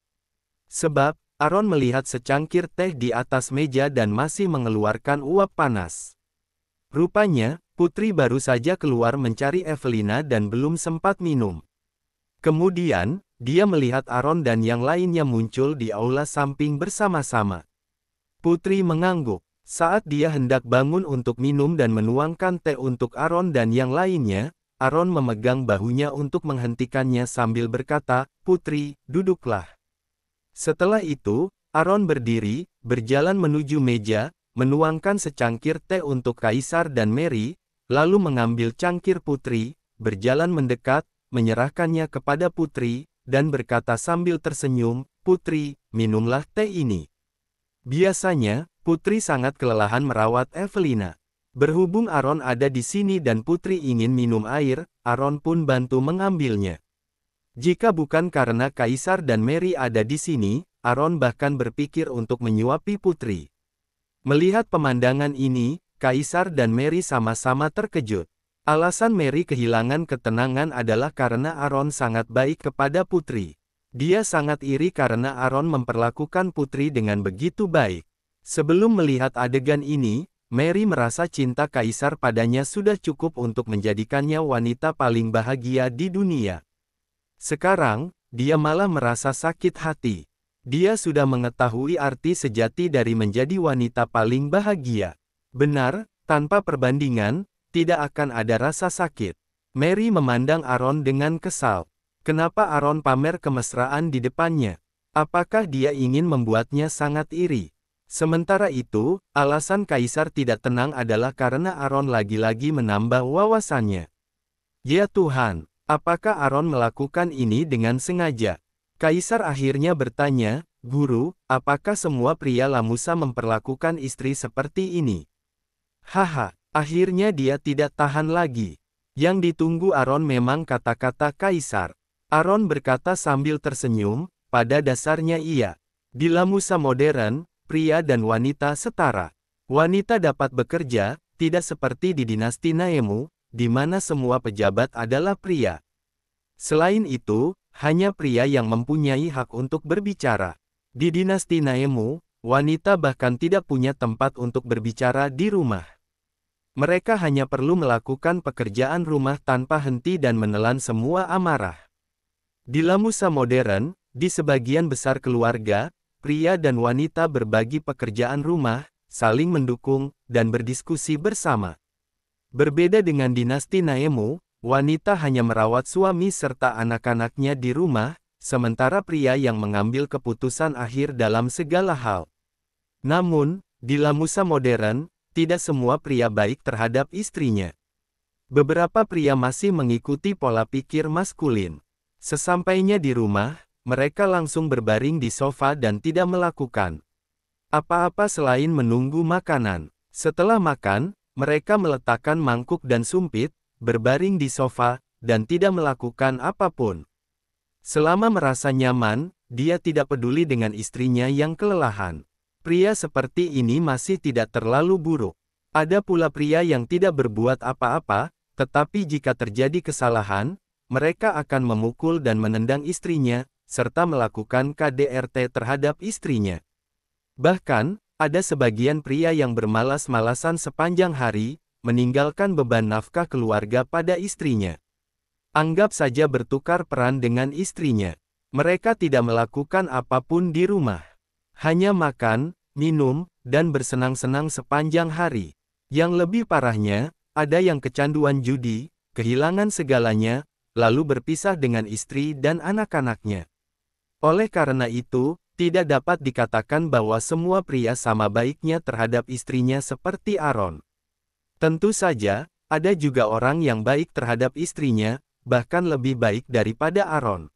Sebab, Aron melihat secangkir teh di atas meja dan masih mengeluarkan uap panas. Rupanya, Putri baru saja keluar mencari Evelina dan belum sempat minum. Kemudian, dia melihat Aaron dan yang lainnya muncul di aula samping bersama-sama. Putri mengangguk. Saat dia hendak bangun untuk minum dan menuangkan teh untuk Aaron dan yang lainnya, Aaron memegang bahunya untuk menghentikannya sambil berkata, Putri, duduklah. Setelah itu, Aaron berdiri, berjalan menuju meja, menuangkan secangkir teh untuk Kaisar dan Mary, lalu mengambil cangkir putri, berjalan mendekat, menyerahkannya kepada putri, dan berkata sambil tersenyum, Putri, minumlah teh ini. Biasanya, Putri sangat kelelahan merawat Evelina. Berhubung Aaron ada di sini dan Putri ingin minum air, Aaron pun bantu mengambilnya. Jika bukan karena Kaisar dan Mary ada di sini, Aaron bahkan berpikir untuk menyuapi Putri. Melihat pemandangan ini, Kaisar dan Mary sama-sama terkejut. Alasan Mary kehilangan ketenangan adalah karena Aaron sangat baik kepada putri. Dia sangat iri karena Aaron memperlakukan putri dengan begitu baik. Sebelum melihat adegan ini, Mary merasa cinta Kaisar padanya sudah cukup untuk menjadikannya wanita paling bahagia di dunia. Sekarang, dia malah merasa sakit hati. Dia sudah mengetahui arti sejati dari menjadi wanita paling bahagia. Benar, tanpa perbandingan, tidak akan ada rasa sakit. Mary memandang Aaron dengan kesal. Kenapa Aaron pamer kemesraan di depannya? Apakah dia ingin membuatnya sangat iri? Sementara itu, alasan Kaisar tidak tenang adalah karena Aaron lagi-lagi menambah wawasannya. Ya Tuhan, apakah Aaron melakukan ini dengan sengaja? Kaisar akhirnya bertanya, Guru, apakah semua pria Lamusa memperlakukan istri seperti ini? Haha, akhirnya dia tidak tahan lagi. Yang ditunggu Aron memang kata-kata kaisar. Aron berkata sambil tersenyum, pada dasarnya iya. Di Lamusa modern, pria dan wanita setara. Wanita dapat bekerja, tidak seperti di dinasti Naemu, di mana semua pejabat adalah pria. Selain itu, hanya pria yang mempunyai hak untuk berbicara. Di dinasti Naemu, Wanita bahkan tidak punya tempat untuk berbicara di rumah. Mereka hanya perlu melakukan pekerjaan rumah tanpa henti dan menelan semua amarah. Di Lamusa modern, di sebagian besar keluarga, pria dan wanita berbagi pekerjaan rumah, saling mendukung, dan berdiskusi bersama. Berbeda dengan dinasti Naemu, wanita hanya merawat suami serta anak-anaknya di rumah, sementara pria yang mengambil keputusan akhir dalam segala hal. Namun, di Lamusa modern, tidak semua pria baik terhadap istrinya. Beberapa pria masih mengikuti pola pikir maskulin. Sesampainya di rumah, mereka langsung berbaring di sofa dan tidak melakukan apa-apa selain menunggu makanan. Setelah makan, mereka meletakkan mangkuk dan sumpit, berbaring di sofa, dan tidak melakukan apapun. Selama merasa nyaman, dia tidak peduli dengan istrinya yang kelelahan. Pria seperti ini masih tidak terlalu buruk. Ada pula pria yang tidak berbuat apa-apa, tetapi jika terjadi kesalahan, mereka akan memukul dan menendang istrinya, serta melakukan KDRT terhadap istrinya. Bahkan, ada sebagian pria yang bermalas-malasan sepanjang hari, meninggalkan beban nafkah keluarga pada istrinya. Anggap saja bertukar peran dengan istrinya. Mereka tidak melakukan apapun di rumah. Hanya makan, minum, dan bersenang-senang sepanjang hari. Yang lebih parahnya, ada yang kecanduan judi, kehilangan segalanya, lalu berpisah dengan istri dan anak-anaknya. Oleh karena itu, tidak dapat dikatakan bahwa semua pria sama baiknya terhadap istrinya seperti Aaron. Tentu saja, ada juga orang yang baik terhadap istrinya, bahkan lebih baik daripada Aaron.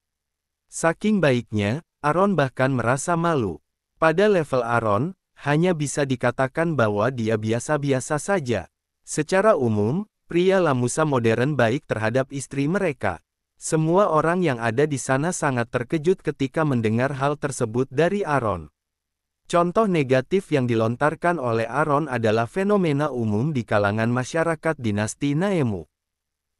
Saking baiknya, Aaron bahkan merasa malu. Pada level Aaron, hanya bisa dikatakan bahwa dia biasa-biasa saja. Secara umum, pria Lamusa modern baik terhadap istri mereka. Semua orang yang ada di sana sangat terkejut ketika mendengar hal tersebut dari Aaron. Contoh negatif yang dilontarkan oleh Aaron adalah fenomena umum di kalangan masyarakat dinasti Naemu.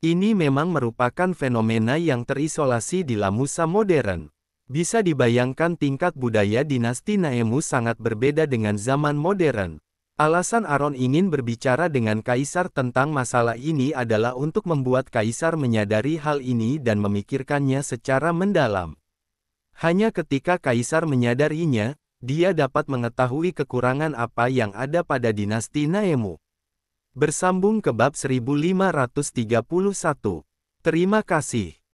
Ini memang merupakan fenomena yang terisolasi di Lamusa modern. Bisa dibayangkan tingkat budaya dinasti Naemu sangat berbeda dengan zaman modern. Alasan Aron ingin berbicara dengan Kaisar tentang masalah ini adalah untuk membuat Kaisar menyadari hal ini dan memikirkannya secara mendalam. Hanya ketika Kaisar menyadarinya, dia dapat mengetahui kekurangan apa yang ada pada dinasti Naemu. Bersambung ke bab 1531. Terima kasih.